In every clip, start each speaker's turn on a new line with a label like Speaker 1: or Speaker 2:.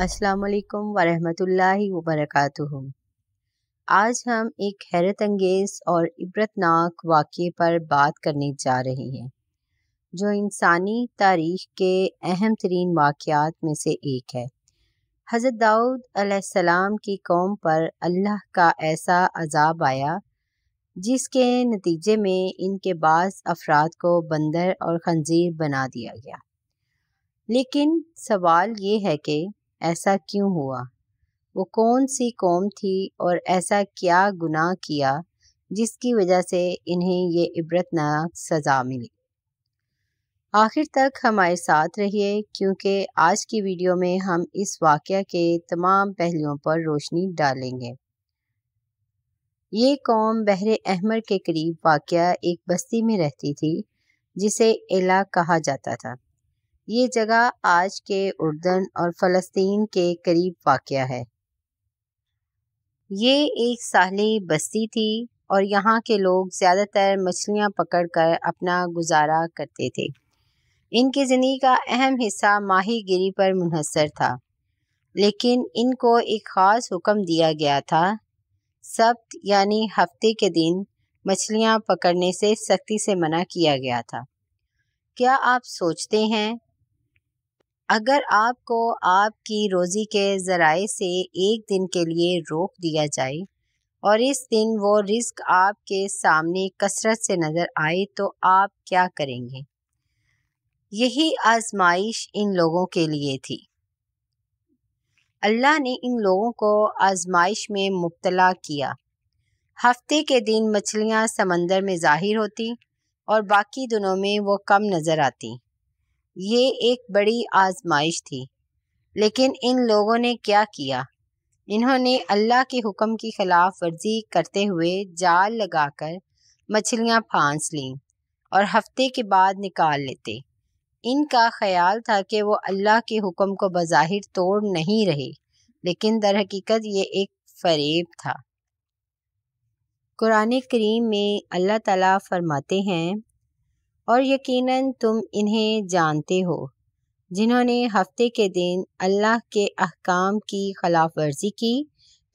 Speaker 1: अस्सलाम वालेकुम वरहमतुल्लाहि वबरकातुहु आज हम एक हैरत अंगेज़ और इबरतनाक वाक़े पर बात करने जा रहे हैं जो इंसानी तारीख के अहम तरीन वाक़ात में से एक है हज़रत दाऊद अलैहिस्सलाम की कौम पर अल्लाह का ऐसा अजाब आया जिसके नतीजे में इनके बाद अफराद को बंदर और खंजीर बना दिया गया लेकिन सवाल ये है कि ऐसा क्यों हुआ वो कौन सी कौम थी और ऐसा क्या गुनाह किया जिसकी वजह से इन्हें ये इबरतनाक सज़ा मिली आखिर तक हमारे साथ रहिए क्योंकि आज की वीडियो में हम इस वाक़ के तमाम पहलुओं पर रोशनी डालेंगे ये कौम बहर अहमर के करीब वाक़ एक बस्ती में रहती थी जिसे एला कहा जाता था ये जगह आज के उर्दन और फ़लस्तीन के करीब वाक़ है ये एक साहली बस्ती थी और यहाँ के लोग ज़्यादातर मछलियाँ पकड़ कर अपना गुजारा करते थे इनकी ज़िंदगी का अहम हिस्सा माही गिरी पर मुनहसर था लेकिन इनको एक ख़ास हुक्म दिया गया था सब्त यानि हफ्ते के दिन मछलियाँ पकड़ने से सख्ती से मना किया गया था क्या आप सोचते हैं अगर आपको आपकी रोज़ी के ज़राए से एक दिन के लिए रोक दिया जाए और इस दिन वो रिस्क आपके सामने कसरत से नज़र आए तो आप क्या करेंगे यही आजमाइश इन लोगों के लिए थी अल्लाह ने इन लोगों को आजमाइश में मुबतला किया हफ्ते के दिन मछलियाँ समंदर में ज़ाहिर होती और बाकी दिनों में वो कम नज़र आती ये एक बड़ी आजमाइश थी लेकिन इन लोगों ने क्या किया इन्होंने अल्लाह के हुक्म की खिलाफ वर्जी करते हुए जाल लगाकर मछलियां फांस लीं और हफ्ते के बाद निकाल लेते इनका ख्याल था कि वो अल्लाह के हुक्म को बज़ाहिर तोड़ नहीं रहे लेकिन दर हकीकत ये एक फरेब था कुरान करीम में अल्लाह ताला फरमाते हैं और यकीनन तुम इन्हें जानते हो जिन्होंने हफ्ते के दिन अल्लाह के अहकाम की खिलाफ वर्जी की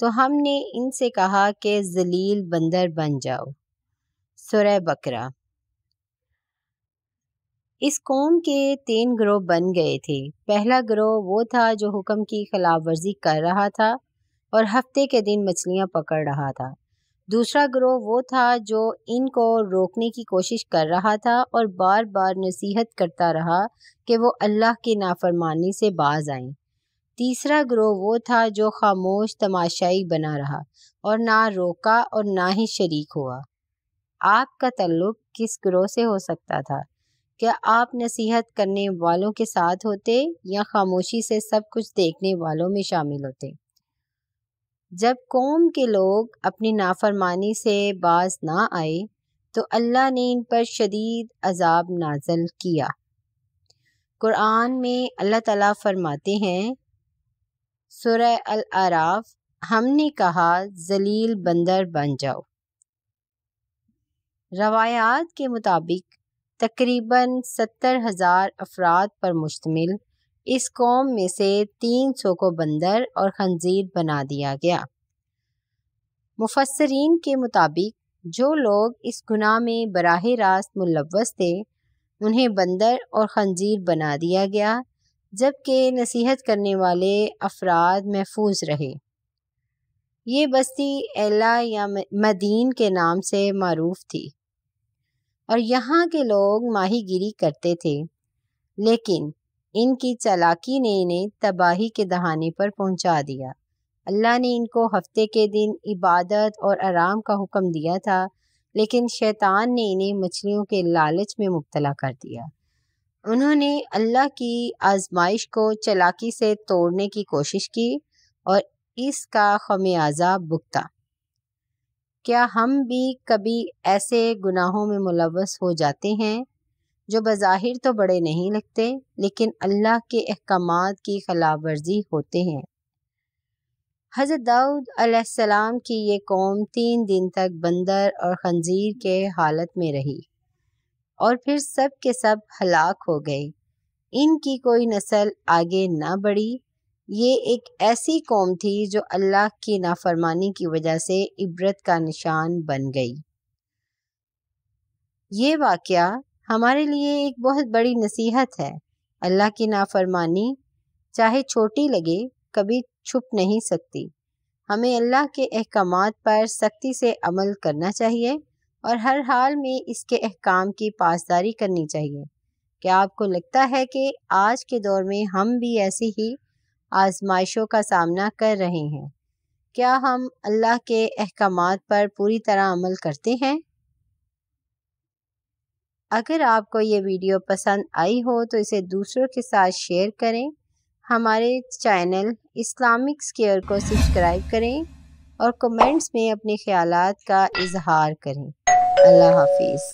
Speaker 1: तो हमने इनसे कहा कि जलील बंदर बन जाओ सुर बकरा इस कौम के तीन ग्रोह बन गए थे पहला ग्रोह वो था जो हुक्म की खिलाफ वर्जी कर रहा था और हफ्ते के दिन मछलियाँ पकड़ रहा था दूसरा ग्रोह वो था जो इनको रोकने की कोशिश कर रहा था और बार बार नसीहत करता रहा कि वो अल्लाह की नाफरमानी से बाज आए तीसरा ग्रोह वो था जो खामोश तमाशाई बना रहा और ना रोका और ना ही शरीक हुआ आपका तल्लुक किस ग्रोह से हो सकता था क्या आप नसीहत करने वालों के साथ होते या खामोशी से सब कुछ देखने वालों में शामिल होते जब कौम के लोग अपनी नाफरमानी से बाज ना आए तो अल्लाह ने इन पर शदीद अजाब नाजल किया कुरान में अल्लाह ताला फरमाते हैं सुरह अल आराफ हमने कहा जलील बंदर बन जाओ रवायात के मुताबिक तकरीबन सत्तर हज़ार अफराद पर मुश्तमिल इस कौम में से तीन सौ को बंदर और खंजीर बना दिया गया मुफसरीन के मुताबिक जो लोग इस गुनाह में बराह रास्त मुलवस थे उन्हें बंदर और खंजीर बना दिया गया जबकि नसीहत करने वाले अफराद महफूज रहे ये बस्ती एला या मदीन के नाम से मरूफ थी और यहाँ के लोग माही गिरी करते थे लेकिन इनकी चालाकी ने इन्हें तबाही के दहाने पर पहुंचा दिया अल्लाह ने इनको हफ्ते के दिन इबादत और आराम का हुक्म दिया था लेकिन शैतान ने इन्हें मछलियों के लालच में मुबतला कर दिया उन्होंने अल्लाह की आजमाइश को चलाकी से तोड़ने की कोशिश की और इसका खमियाजा भुगता क्या हम भी कभी ऐसे गुनाहों में मुलवस हो जाते हैं जो बज़ाहिर तो बड़े नहीं लगते लेकिन अल्लाह के अहकाम की खिलाफ वर्जी होते हैं हज़रत दाऊद अलैहिस्सलाम की ये कौम तीन दिन तक बंदर और खंजीर के हालत में रही और फिर सब के सब हलाक हो गए इनकी कोई नस्ल आगे ना बढ़ी ये एक ऐसी कौम थी जो अल्लाह की नाफरमानी की वजह से इबरत का निशान बन गई ये वाक़ हमारे लिए एक बहुत बड़ी नसीहत है अल्लाह की नाफरमानी चाहे छोटी लगे कभी छुप नहीं सकती हमें अल्लाह के अहकाम पर सख्ती से अमल करना चाहिए और हर हाल में इसके अहकाम की पासदारी करनी चाहिए क्या आपको लगता है कि आज के दौर में हम भी ऐसी ही आजमाइशों का सामना कर रहे हैं क्या हम अल्लाह के अहकाम पर पूरी तरह अमल करते हैं अगर आपको ये वीडियो पसंद आई हो तो इसे दूसरों के साथ शेयर करें हमारे चैनल इस्लामिक स्केयर को सब्सक्राइब करें और कमेंट्स में अपने ख्यालात का इजहार करें अल्लाह हाफिज़